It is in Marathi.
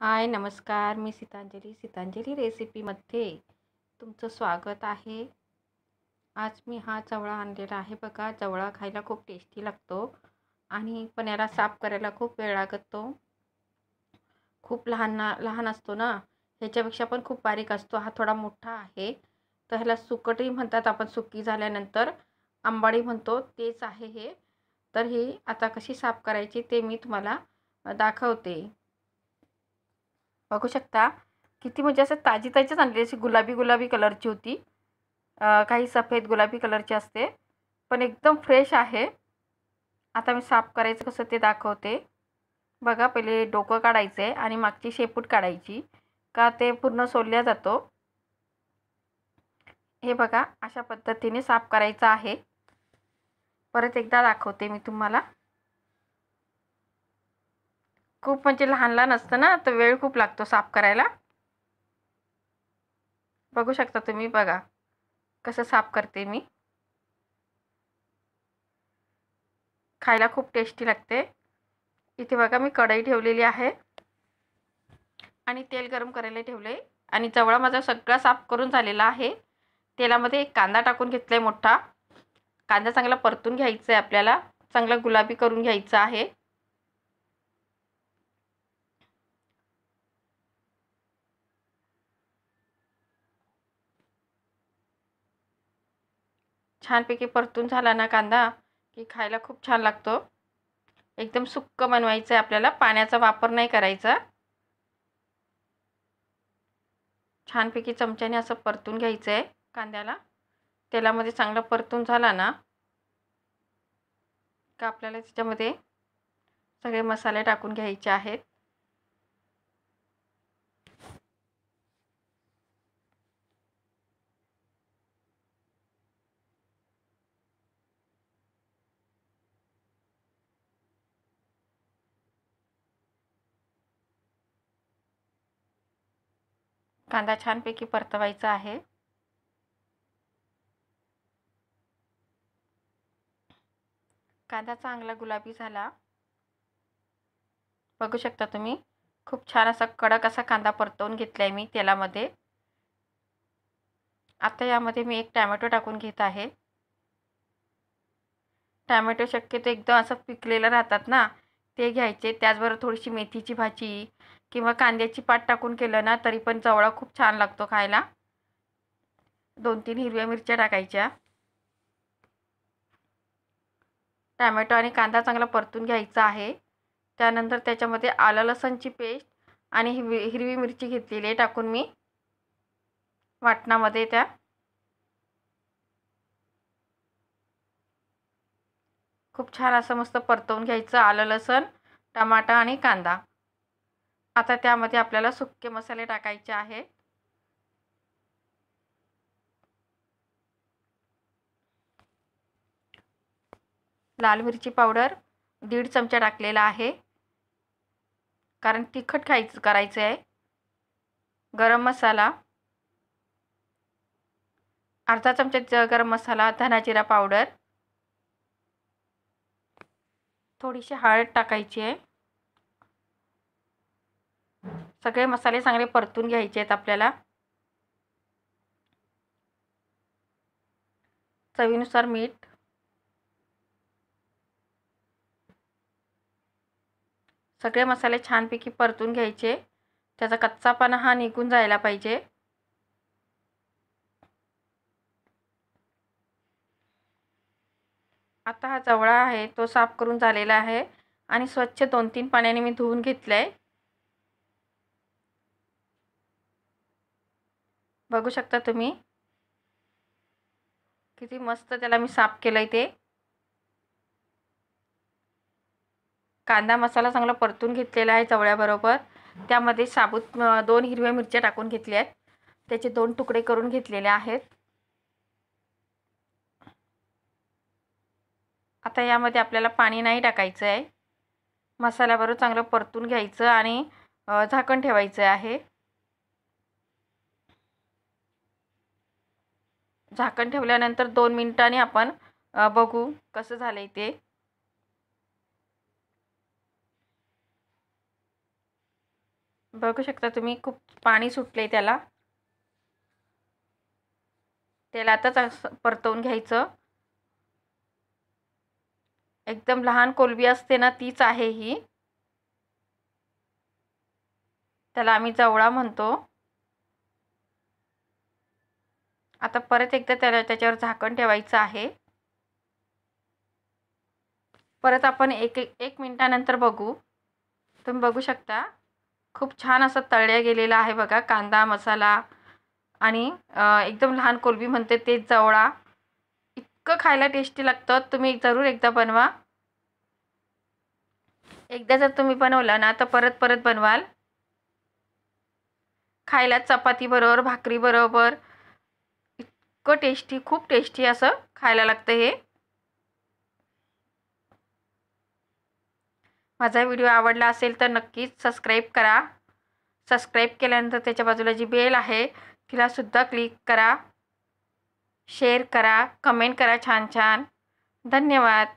हाय नमस्कार मी सीतांजली सीतांजली रेसिपीमध्ये तुमचं स्वागत आहे आज मी हा चवळा आणलेला आहे बघा चवळा खायला खूप टेस्टी लागतो आणि पण याला साफ करायला खूप वेळ लागतो खूप लहान लहान असतो ना ह्याच्यापेक्षा पण खूप बारीक असतो हा थोडा मोठा आहे तर ह्याला सुकटही म्हणतात आपण सुकी झाल्यानंतर आंबाडी म्हणतो तेच आहे हे तर ही आता कशी साफ करायची ते मी तुम्हाला दाखवते बघू शकता किती म्हणजे असं ताजी ताजीच आणली अशी गुलाबी गुलाबी कलरची होती काही सफेद गुलाबी कलरची असते पण एकदम फ्रेश आहे आता मी साफ करायचं कसं ते दाखवते बघा पहिले डोकं काढायचं आहे आणि मागची शेपूट काढायची का ते पूर्ण सोलल्या जातो हे बघा अशा पद्धतीने साफ करायचं आहे परत एकदा दाखवते मी तुम्हाला खूप म्हणजे लहान लहान असतं ना तर वेळ खूप लागतो साफ करायला बघू शकता तुम्ही बघा कसं साफ करते मी खायला खूप टेस्टी लागते इथे बघा मी कढई ठेवलेली आहे आणि तेल गरम करायला ठेवले आणि जवळ माझा सगळा साफ करून झालेला आहे तेलामध्ये एक कांदा टाकून घेतला आहे मोठा कांदा चांगला परतून घ्यायचा आहे आपल्याला चांगला गुलाबी करून घ्यायचा आहे छानपैकी परतून झाला ना कांदा की खायला खूप छान लागतो एकदम सुक्क बनवायचं आहे आपल्याला पाण्याचा वापर नाही करायचा छानपैकी चमच्याने असं परतून घ्यायचं आहे कांद्याला तेलामध्ये चांगला परतून झाला ना का आपल्याला त्याच्यामध्ये सगळे मसाले टाकून घ्यायचे आहेत कांदा छान छानपैकी परतवायचा आहे कांदा चांगला गुलाबी झाला बघू शकता तुम्ही खूप छान असा कडक असा कांदा परतवून घेतला आहे मी तेलामध्ये आता यामध्ये मी एक टॅमॅटो टाकून घेत आहे टॅमॅटो शक्यतो एकदम असं पिकलेलं राहतात ना ते घ्यायचे त्याचबरोबर थोडीशी मेथीची भाजी किंवा कांद्याची पात टाकून केलं ना तरी पण चवळा खूप छान लागतो खायला दोन तीन हिरव्या मिरच्या टाकायच्या टॅमॅटो आणि कांदा चांगला परतून घ्यायचा आहे त्यानंतर त्याच्यामध्ये आलं लसणची पेस्ट आणि हिरवी हिरवी मिरची घेतलेली आहे टाकून मी वाटणामध्ये त्या खूप छान असं मस्त परतवून घ्यायचं आलं लसण टमाटा आणि कांदा आता त्यामध्ये आपल्याला सुक्के मसाले टाकायचे आहे लाल मिरची पावडर दीड चमचा टाकलेला आहे कारण तिखट खायचं करायचं आहे गरम मसाला अर्धा चमचा गरम मसाला धनाजिरा जिरा पावडर थोडीशी हळद टाकायची आहे सगळे मसाले चांगले परतून घ्यायचे आहेत आपल्याला चवीनुसार मीठ सगळे मसाले छानपैकी परतून घ्यायचे त्याचा कच्चापणा हा निघून जायला पाहिजे आता हा जवळा आहे तो साफ करून झालेला आहे आणि स्वच्छ दोन तीन पाण्याने मी धुवून घेतलं आहे बघू शकता तुम्ही किती मस्त त्याला मी साफ केलं आहे ते कांदा मसाला चांगला परतून घेतलेला आहे चवळ्याबरोबर त्यामध्ये साबूत दोन हिरव्या मिरच्या टाकून घेतल्या आहेत त्याचे दोन तुकडे करून घेतलेले आहेत आता यामध्ये आपल्याला पाणी नाही टाकायचं आहे मसाल्याबरोबर चांगलं परतून घ्यायचं आणि झाकण ठेवायचं आहे झाकण ठेवल्यानंतर दोन मिनिटांनी आपण बघू कसं झालं आहे ते बघू शकता तुम्ही खूप पाणी सुटले त्याला त्याला आताच परतवून घ्यायचं एकदम लहान कोलबी असते ना तीच आहे ही त्याला आम्ही जवळा म्हणतो आता परत एकदा त्याला त्याच्यावर झाकण ठेवायचं आहे परत आपण एक एक मिनटानंतर बघू तुम्ही बघू शकता खूप छान असं तळल्या गेलेला आहे बघा कांदा मसाला आणि एकदम लहान कोलबी म्हणते ते जवळा इतकं खायला टेस्टी लागतं तुम्ही जरूर एकदा बनवा एकदा जर तुम्ही बनवलं ना तर परत परत बनवाल खायला चपाती बरोबर भाकरी बरोबर इतकं टेस्टी खूप टेस्टी असं खायला लागतं हे माझा व्हिडिओ आवडला असेल तर नक्कीच सबस्क्राईब करा सबस्क्राईब केल्यानंतर त्याच्या बाजूला जी बेल आहे तिलासुद्धा क्लिक करा शेअर करा कमेंट करा छान छान धन्यवाद